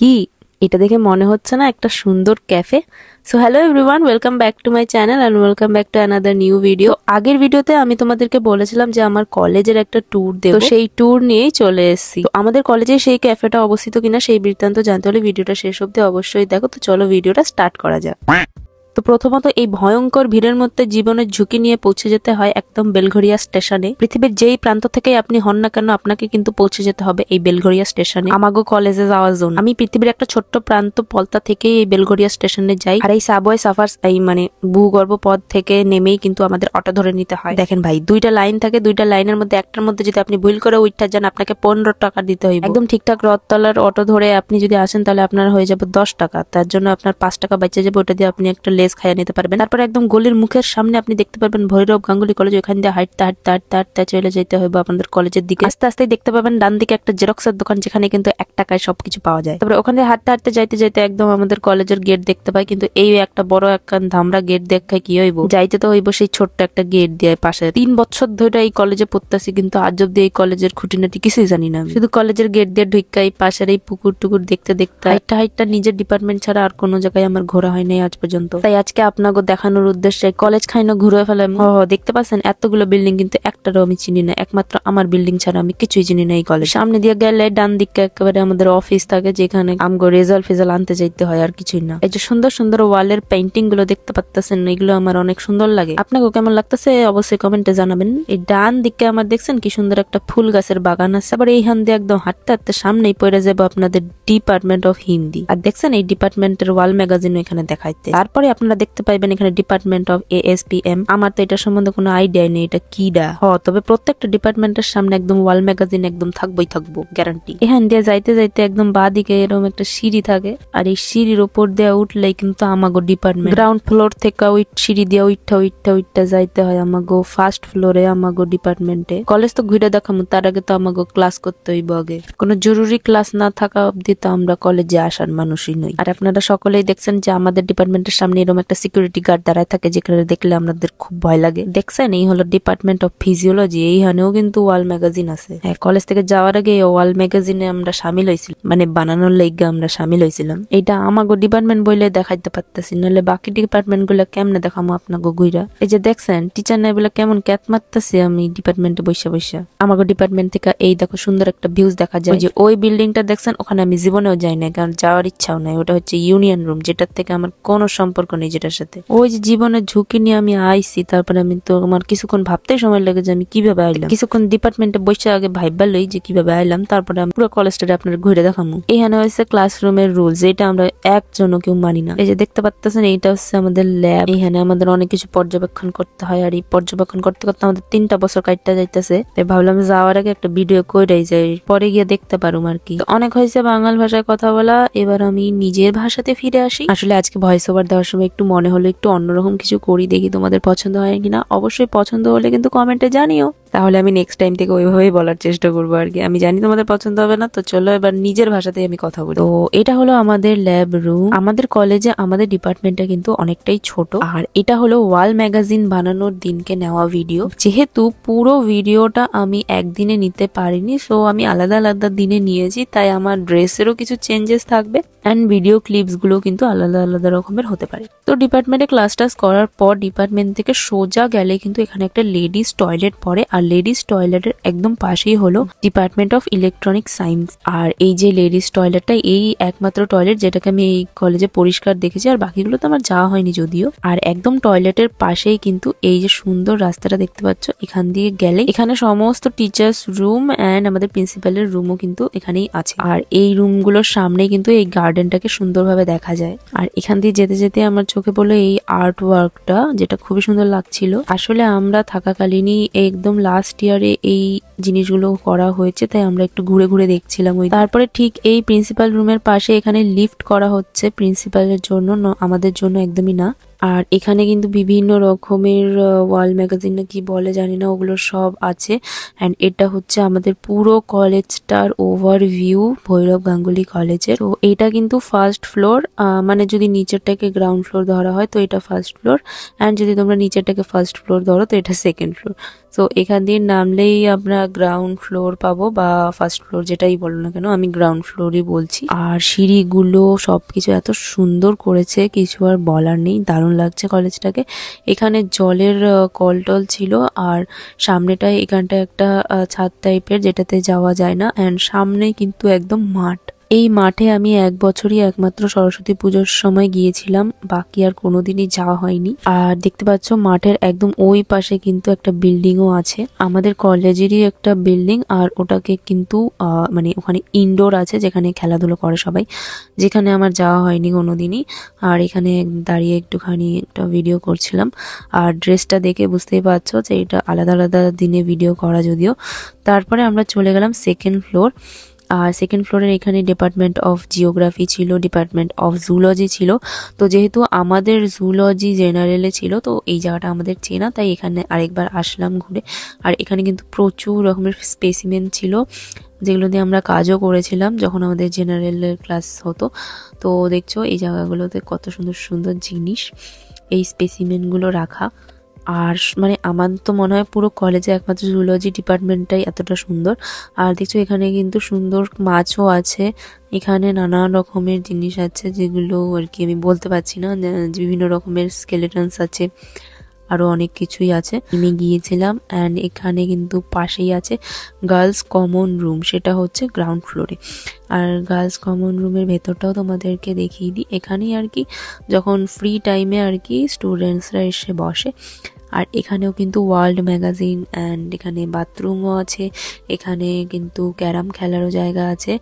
কি এটা দেখে মনে হচ্ছে না একটা সুন্দর cafe so hello everyone welcome back to my channel and welcome back to another new video আগের ভিডিওতে আমি তোমাদেরকে বলেছিলাম যে আমার কলেজের একটা ট্যুর দেবো সেই ট্যুর নিয়েই চলে এসেছি আমাদের কলেজে সেই ক্যাফেটা অবস্থিত কিনা সেই বৃত্তান্ত জানতে হলে ভিডিওটা শেষ অবধি অবশ্যই দেখো তো চলো ভিডিওটা স্টার্ট করা যাক তো প্রথমত এই ভয়ঙ্কর ভিড়ের মধ্যে জীবনের ঝুঁকি নিয়ে পৌঁছে যেতে হয় একদম বেলঘরিয়া স্টেশনে পৃথিবীর যেই প্রান্ত থেকে আপনি হন না কেন আপনাকে কিন্তু পৌঁছে যেতে হবে এই বেলঘরিয়া স্টেশনে আমাগো কলেজে যাওয়ার জন্য আমি পৃথিবীর একটা ছোট্ট প্রান্ত পলতা থেকেই এই বেলঘরিয়া স্টেশনে যাই আর এই সাবওয়ে সাফার এই মানে ভূগর্ভ পথ থেকে নেমেই কিন্তু আমাদের অটো ধরে নিতে হয় দেখেন ভাই দুইটা লাইন থাকে দুইটা লাইনের মধ্যে একটার মধ্যে যদি আপনি ভুল করে উইটটা যান আপনাকে পনেরো টাকা দিতে হবে একদম ঠিকঠাক রথতলার অটো ধরে আপনি যদি আসেন তাহলে আপনার হয়ে যাবে দশ টাকা তার জন্য আপনার পাঁচ টাকা বেঁচে যাবে ওটা দিয়ে আপনি একটা লেস খাইয়ে নিতে পারবেন তারপর একদম গলির মুখের সামনে আপনি দেখতে পারবেন ভৈরব গাঙ্গুলি কলেজ ওখান দিয়ে হাঁটতে হাঁটতে হাঁটতে হাঁটতে চলে যেতে হবে আপনাদের কলেজের দিকে আস্তে আস্তে দেখতে পাবেন ডান দিকে একটা জেরক্সের দোকান যেখানে কিন্তু এক টাকায় সবকিছু পাওয়া যায় তারপরে ওখানে হাঁটতে হাঁটতে যাইতে যাইতে একদম আমাদের কলেজের গেট দেখতে পাই কিন্তু এই একটা বড় একখান ধামরা গেট দেখায় কি হইব যাইতে তো হইব সেই ছোট্ট একটা গেট দিয়ে পাশে তিন বছর ধরে এই কলেজে পড়তেছি কিন্তু আজ অব্দি এই কলেজের খুঁটিনাটি কিছুই জানি না শুধু কলেজের গেট দিয়ে ঢুকা এই পাশের এই পুকুর টুকুর দেখতে দেখতে হাইটটা হাইটটা নিজের ডিপার্টমেন্ট ছাড়া আর কোনো জায়গায় আমার ঘোরা হয়নি আজ পর্যন্ত তাই আজকে আপনাকে দেখানোর উদ্দেশ্যে কলেজ খাইনো ঘুরে ফেলাম হ্যাঁ, হ্যাঁ, দেখতে পাচ্ছেন এতগুলো বিল্ডিং কিন্তু একটারও আমি চিনি না একমাত্র আমার বিল্ডিং ছাড়া আমি কিছুই চিনি না এই কলেজ সামনে দিয়ে গেলে ডান দিকে একেবারে আমাদের অফিস থাকে যেখানে আমগো রেজাল্ট ফেজাল আনতে যাইতে হয় আর কিছুই না এই যে সুন্দর সুন্দর ওয়ালের পেন্টিং গুলো দেখতে পাচ্ছেন এগুলো আমার অনেক সুন্দর লাগে আপনাকে কেমন লাগতেছে অবশ্যই কমেন্টে জানাবেন এই ডান দিকে আমার দেখছেন কি সুন্দর একটা ফুল গাছের বাগান আছে আবার এইখান দিয়ে একদম হাঁটতে হাঁটতে সামনেই পড়ে যাবো আপনাদের ডিপার্টমেন্ট অফ হিন্দি আর দেখছেন এই ডিপার্টমেন্টের ওয়াল ম্যাগাজিন এখানে দেখাইতে তারপরে আপনার আপনারা দেখতে পাইবেন এখানে ডিপার্টমেন্ট অফ এএসপিএম আমার তো এটা সম্বন্ধে কোনো আইডিয়া নেই এটা কিডা হ তবে প্রত্যেকটা ডিপার্টমেন্টের সামনে একদম ওয়াল ম্যাগাজিন একদম থাকবোই থাকবো গ্যারান্টি এখান দিয়ে যাইতে যাইতে একদম বা দিকে এরকম একটা সিঁড়ি থাকে আর এই সিঁড়ির ওপর দেওয়া উঠলেই কিন্তু আমাগো ডিপার্টমেন্ট গ্রাউন্ড ফ্লোর থেকে ওই সিঁড়ি দিয়ে উইঠা উইঠা উঠা যাইতে হয় আমাগো ফার্স্ট ফ্লোরে আমাগো ডিপার্টমেন্টে কলেজ তো ঘুরে দেখামু তার আগে তো আমাগো ক্লাস করতে হইব আগে কোনো জরুরি ক্লাস না থাকা অবধি তো আমরা কলেজে আসার মানুষই নই আর আপনারা সকলেই দেখছেন যে আমাদের ডিপার্টমেন্টের সামনে এরকম একটা সিকিউরিটি গার্ড দাঁড়ায় থাকে যেখানে দেখলে আমাদের খুব ভয় লাগে দেখছেন এই হলো ডিপার্টমেন্ট অফ ফিজিওলজি এইখানেও কিন্তু ওয়াল ম্যাগাজিন আছে হ্যাঁ কলেজ থেকে যাওয়ার আগে ওয়াল ম্যাগাজিনে আমরা সামিল হয়েছিলাম মানে বানানোর লাইগে আমরা সামিল হয়েছিলাম এটা আমাগো ডিপার্টমেন্ট বইলে দেখাইতে পারতেছি নাহলে বাকি ডিপার্টমেন্ট গুলো কেমনে দেখামো আপনাকে গুইরা এই যে দেখছেন টিচার নাই বলে কেমন ক্যাত মারতেছি আমি ডিপার্টমেন্টে বৈশা বৈশা আমাকে ডিপার্টমেন্ট থেকে এই দেখো সুন্দর একটা ভিউজ দেখা যায় যে ওই বিল্ডিংটা দেখছেন ওখানে আমি জীবনেও যাই না কারণ যাওয়ার ইচ্ছাও নাই ওটা হচ্ছে ইউনিয়ন রুম যেটার থেকে আমার কোনো সম্পর্ক নিজেটার সাথে ওই যে জীবনের ঝুঁকি নিয়ে আমি আইসি তারপরে আমি তো আমার কিছুক্ষণ ভাবতে সময় লাগে যে আমি কিভাবে আইলাম কিছুক্ষণ ডিপার্টমেন্টে বসে আগে ভাইবা লই যে কিভাবে আইলাম তারপরে আমি পুরো কলেজটা আপনার ঘুরে দেখাম এখানে হচ্ছে ক্লাসরুমের রুল যেটা আমরা একজন কেউ মানি না এই যে দেখতে পাচ্তেছেন এইটা হচ্ছে আমাদের ল্যাব এখানে আমাদের অনেক কিছু পর্যবেক্ষণ করতে হয় আর এই পর্যবেক্ষণ করতে করতে আমাদের তিনটা বছর কাটতে যাইতেছে তাই ভাবলাম যাওয়ার আগে একটা ভিডিও কইরাই যাই পরে গিয়ে দেখতে পারুম আর কি অনেক হয়েছে বাংলা ভাষায় কথা বলা এবার আমি নিজের ভাষাতে ফিরে আসি আসলে আজকে ভয়েস ওভার দেওয়ার সময় একটু মনে হলো একটু অন্যরকম কিছু করি দেখি তোমাদের পছন্দ হয় কি না অবশ্যই পছন্দ হলে কিন্তু কমেন্টে জানিও তাহলে আমি নেক্সট টাইম থেকে ওইভাবেই বলার চেষ্টা করবো আর কি আমি জানি তোমাদের পছন্দ হবে না তো চলো এবার নিজের ভাষাতেই আমি কথা বলি তো এটা হলো আমাদের ল্যাব রুম আমাদের কলেজে আমাদের ডিপার্টমেন্টটা কিন্তু অনেকটাই ছোট আর এটা হলো ওয়াল ম্যাগাজিন বানানোর দিনকে নেওয়া ভিডিও যেহেতু পুরো ভিডিওটা আমি একদিনে নিতে পারিনি সো আমি আলাদা আলাদা দিনে নিয়েছি তাই আমার ড্রেসেরও কিছু চেঞ্জেস থাকবে অ্যান্ড ভিডিও ক্লিপস গুলো কিন্তু আলাদা আলাদা রকমের হতে পারে তো ডিপার্টমেন্টে ক্লাস টাস করার পর ডিপার্টমেন্ট থেকে সোজা গেলে কিন্তু এখানে একটা লেডিস টয়লেট পড়ে আর লেডিস টয়লেটের একদম পাশেই হলো ডিপার্টমেন্ট অফ ইলেকট্রনিক সায়েন্স আর এই যে লেডিস টয়লেটটা এই একমাত্র টয়লেট যেটাকে আমি এই কলেজে পরিষ্কার দেখেছি আর বাকিগুলো তো আমার যাওয়া হয়নি যদিও আর একদম টয়লেটের পাশেই কিন্তু এই যে সুন্দর রাস্তাটা দেখতে পাচ্ছ এখান দিয়ে গেলে এখানে সমস্ত টিচার্স রুম অ্যান্ড আমাদের প্রিন্সিপালের রুমও কিন্তু এখানেই আছে আর এই রুমগুলোর সামনে কিন্তু এই গার্ডেনটাকে সুন্দরভাবে দেখা যায় আর এখান দিয়ে যেতে যেতে আমার চোখে পড়লো এই আর্ট ওয়ার্কটা যেটা খুবই সুন্দর লাগছিল আসলে আমরা থাকাকালীনই একদম লাস্ট ইয়ারে এই জিনিসগুলো করা হয়েছে তাই আমরা একটু ঘুরে ঘুরে দেখছিলাম ওই তারপরে ঠিক এই প্রিন্সিপাল রুমের পাশে এখানে লিফট করা হচ্ছে প্রিন্সিপালের জন্য আমাদের জন্য একদমই না আর এখানে কিন্তু বিভিন্ন রকমের ওয়াল ম্যাগাজিন না কি বলে জানি না ওগুলো সব আছে অ্যান্ড এটা হচ্ছে আমাদের পুরো কলেজটার ওভারভিউ ভৈরব গাঙ্গুলি কলেজের তো এটা কিন্তু ফার্স্ট ফ্লোর মানে যদি নিচেরটাকে গ্রাউন্ড ফ্লোর ধরা হয় তো এটা ফার্স্ট ফ্লোর অ্যান্ড যদি তোমরা নিচেরটাকে ফার্স্ট ফ্লোর ধরো তো এটা সেকেন্ড ফ্লোর তো এখান দিয়ে নামলেই আমরা গ্রাউন্ড ফ্লোর পাবো বা ফার্স্ট ফ্লোর যেটাই বলো না কেন আমি গ্রাউন্ড ফ্লোরই বলছি আর সিঁড়িগুলো সবকিছু এত সুন্দর করেছে কিছু আর বলার নেই দারুণ দারুণ লাগছে কলেজটাকে এখানে জলের কল টল ছিল আর সামনেটায় এখানটা একটা ছাদ টাইপের যেটাতে যাওয়া যায় না অ্যান্ড সামনে কিন্তু একদম মাঠ এই মাঠে আমি এক বছরই একমাত্র সরস্বতী পুজোর সময় গিয়েছিলাম বাকি আর কোনোদিনই যাওয়া হয়নি আর দেখতে পাচ্ছ মাঠের একদম ওই পাশে কিন্তু একটা বিল্ডিংও আছে আমাদের কলেজেরই একটা বিল্ডিং আর ওটাকে কিন্তু মানে ওখানে ইনডোর আছে যেখানে খেলাধুলো করে সবাই যেখানে আমার যাওয়া হয়নি কোনোদিনই আর এখানে দাঁড়িয়ে একটুখানি একটা ভিডিও করছিলাম আর ড্রেসটা দেখে বুঝতেই পারছো যে এটা আলাদা আলাদা দিনে ভিডিও করা যদিও তারপরে আমরা চলে গেলাম সেকেন্ড ফ্লোর আর সেকেন্ড ফ্লোরের এখানে ডিপার্টমেন্ট অফ জিওগ্রাফি ছিল ডিপার্টমেন্ট অফ জুলজি ছিল তো যেহেতু আমাদের জুলজি জেনারেলে ছিল তো এই জায়গাটা আমাদের চেনা তাই এখানে আরেকবার আসলাম ঘুরে আর এখানে কিন্তু প্রচুর রকমের স্পেসিমেন ছিল যেগুলো দিয়ে আমরা কাজও করেছিলাম যখন আমাদের জেনারেলের ক্লাস হতো তো দেখছো এই জায়গাগুলোতে কত সুন্দর সুন্দর জিনিস এই স্পেসিমেনগুলো রাখা আর মানে আমার তো মনে হয় পুরো কলেজে একমাত্র জুলজি ডিপার্টমেন্টটাই এতটা সুন্দর আর দেখছো এখানে কিন্তু সুন্দর মাছও আছে এখানে নানা রকমের জিনিস আছে যেগুলো আর কি আমি বলতে পারছি না বিভিন্ন রকমের স্কেলেটনস আছে আরও অনেক কিছুই আছে আমি গিয়েছিলাম অ্যান্ড এখানে কিন্তু পাশেই আছে গার্লস কমন রুম সেটা হচ্ছে গ্রাউন্ড ফ্লোরে আর গার্লস কমন রুমের ভেতরটাও তোমাদেরকে দেখিয়ে দিই এখানেই আর কি যখন ফ্রি টাইমে আর কি স্টুডেন্টসরা এসে বসে আর এখানেও কিন্তু ওয়ার্ল্ড ম্যাগাজিন অ্যান্ড এখানে বাথরুমও আছে এখানে কিন্তু ক্যারাম খেলারও জায়গা আছে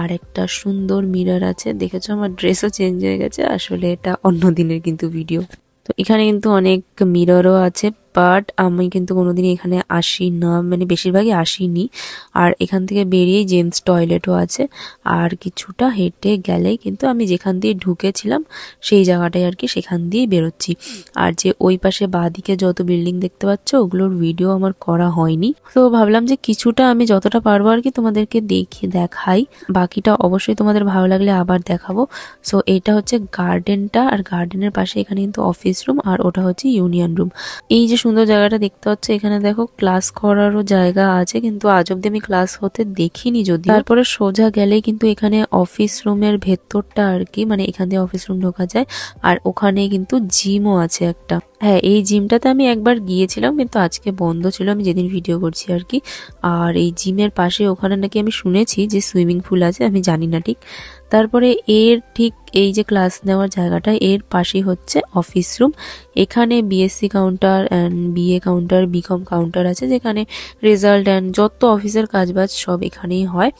আর একটা সুন্দর মিরর আছে দেখেছো আমার ড্রেসও চেঞ্জ হয়ে গেছে আসলে এটা অন্য দিনের কিন্তু ভিডিও তো এখানে কিন্তু অনেক মিররও আছে বাট আমি কিন্তু কোনোদিন এখানে আসি না মানে বেশিরভাগই আসিনি আর এখান থেকে বেরিয়েই জেন্টস টয়লেটও আছে আর কিছুটা হেঁটে গেলেই কিন্তু আমি যেখান দিয়ে ঢুকেছিলাম সেই জায়গাটাই আর কি সেখান দিয়ে বেরোচ্ছি আর যে ওই পাশে বাঁদিকে যত বিল্ডিং দেখতে পাচ্ছ ওগুলোর ভিডিও আমার করা হয়নি তো ভাবলাম যে কিছুটা আমি যতটা পারবো আর কি তোমাদেরকে দেখি দেখাই বাকিটা অবশ্যই তোমাদের ভালো লাগলে আবার দেখাবো সো এটা হচ্ছে গার্ডেনটা আর গার্ডেনের পাশে এখানে কিন্তু অফিস রুম আর ওটা হচ্ছে ইউনিয়ন রুম এই যে সুন্দর জায়গাটা দেখতে হচ্ছে এখানে দেখো ক্লাস করারও জায়গা আছে কিন্তু আজ অব্দি আমি ক্লাস হতে দেখিনি যদি তারপরে সোজা গেলে কিন্তু এখানে অফিস রুমের ভেতরটা আর কি মানে এখান দিয়ে অফিস রুম ঢোকা যায় আর ওখানে কিন্তু জিমও আছে একটা হ্যাঁ এই জিমটাতে আমি একবার গিয়েছিলাম কিন্তু আজকে বন্ধ ছিল আমি যেদিন ভিডিও করছি আর কি আর এই জিমের পাশে ওখানে নাকি আমি শুনেছি যে সুইমিং পুল আছে আমি জানি না ঠিক তারপরে এর ঠিক এই যে ক্লাস নেওয়ার জায়গাটা এর পাশেই হচ্ছে অফিস রুম এখানে BSc counter and BA counter BCom counter আছে যেখানে রেজাল্ট অ্যান্ড যত অফিসের কাজবাজ সব এখানেই হয়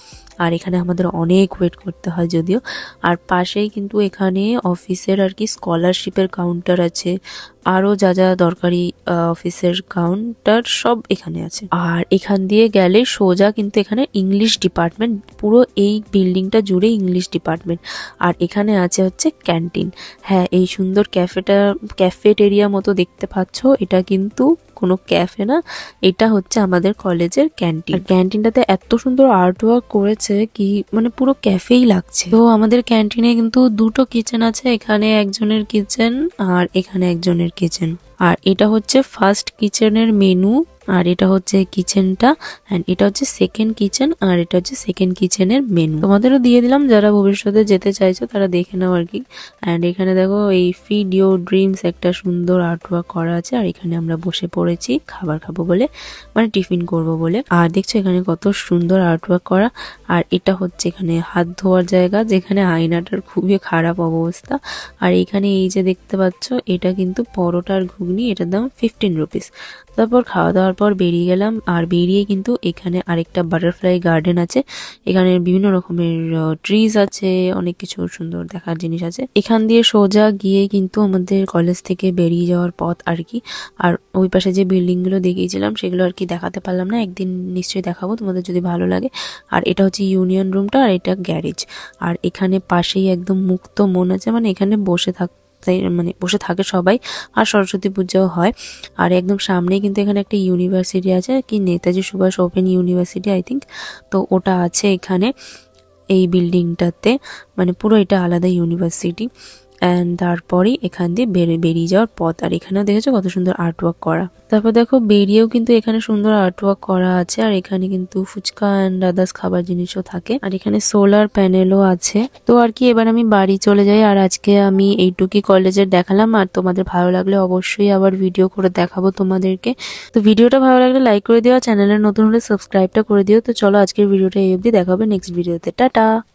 আর এখানে আমাদের অনেক ওয়েট করতে হয় যদিও আর পাশেই কিন্তু এখানে অফিসের আর কি স্কলারশিপের কাউন্টার আছে আরও যা যা দরকারি অফিসের কাউন্টার সব এখানে আছে আর এখান দিয়ে গেলে সোজা কিন্তু এখানে ইংলিশ ডিপার্টমেন্ট পুরো এই বিল্ডিংটা জুড়ে ইংলিশ ডিপার্টমেন্ট আর এখানে আছে হচ্ছে ক্যান্টিন হ্যাঁ এই সুন্দর ক্যাফেটা ক্যাফেটেরিয়া মতো দেখতে পাচ্ছ এটা কিন্তু কোনো ক্যাফে না এটা হচ্ছে আমাদের কলেজের ক্যান্টিন ক্যান্টিনটাতে এত সুন্দর আর্ট ওয়ার্ক করেছে কি মানে পুরো ক্যাফেই লাগছে তো আমাদের ক্যান্টিনে কিন্তু দুটো কিচেন আছে এখানে একজনের কিচেন আর এখানে একজনের কিচেন আর এটা হচ্ছে ফার্স্ট কিচেনের মেনু আর এটা হচ্ছে কিচেনটা অ্যান্ড এটা হচ্ছে সেকেন্ড কিচেন আর এটা হচ্ছে সেকেন্ড কিচেনের মেনু তোমাদেরও দিয়ে দিলাম যারা ভবিষ্যতে যেতে চাইছো তারা দেখে নাও আর কি অ্যান্ড এখানে দেখো এই ফিড ইউর ড্রিমস একটা সুন্দর আর্টওয়ার্ক করা আছে আর এখানে আমরা বসে পড়েছি খাবার খাবো বলে মানে টিফিন করব বলে আর দেখছো এখানে কত সুন্দর আর্টওয়ার্ক করা আর এটা হচ্ছে এখানে হাত ধোয়ার জায়গা যেখানে আয়নাটার খুবই খারাপ অবস্থা আর এখানে এই যে দেখতে পাচ্ছ এটা কিন্তু পরোটার ঘুগনি এটার দাম ফিফটিন রুপিস তারপর খাওয়া দাওয়ার পর বেরিয়ে গেলাম আর বেরিয়ে কিন্তু এখানে আরেকটা বাটারফ্লাই গার্ডেন আছে এখানে বিভিন্ন রকমের ট্রিজ আছে অনেক কিছু সুন্দর দেখার জিনিস আছে এখান দিয়ে সোজা গিয়ে কিন্তু আমাদের কলেজ থেকে বেরিয়ে যাওয়ার পথ আর কি আর ওই পাশে যে বিল্ডিংগুলো দেখিয়েছিলাম সেগুলো আর কি দেখাতে পারলাম না একদিন নিশ্চয়ই দেখাবো তোমাদের যদি ভালো লাগে আর এটা হচ্ছে ইউনিয়ন রুমটা আর এটা গ্যারেজ আর এখানে পাশেই একদম মুক্ত মন আছে মানে এখানে বসে থাক তাই মানে বসে থাকে সবাই আর সরস্বতী পূজাও হয় আর একদম সামনেই কিন্তু এখানে একটা ইউনিভার্সিটি আছে কি Netaji Subhas open university I think তো ওটা আছে এখানে এই বিল্ডিংটাতে মানে পুরো এটা আলাদা ইউনিভার্সিটি অ্যান্ড তারপরেই এখান দিয়ে বেরিয়ে বেরিয়ে যাওয়ার পথ আর এখানে দেখেছো কত সুন্দর আর্টওয়ার্ক করা তারপর দেখো বেরিয়েও কিন্তু এখানে সুন্দর আর্টওয়ার্ক করা আছে আর এখানে কিন্তু ফুচকা অ্যান্ড আদার্স খাবার জিনিসও থাকে আর এখানে সোলার প্যানেলও আছে তো আর কি এবার আমি বাড়ি চলে যাই আর আজকে আমি এইটুকি কলেজের দেখালাম আর তোমাদের ভালো লাগলে অবশ্যই আবার ভিডিও করে দেখাবো তোমাদেরকে তো ভিডিওটা ভালো লাগলে লাইক করে দিও চ্যানেলের নতুন হলে সাবস্ক্রাইবটা করে দিও তো চলো আজকের ভিডিওটা এই অবধি দেখাবে নেক্সট ভিডিওতে টাটা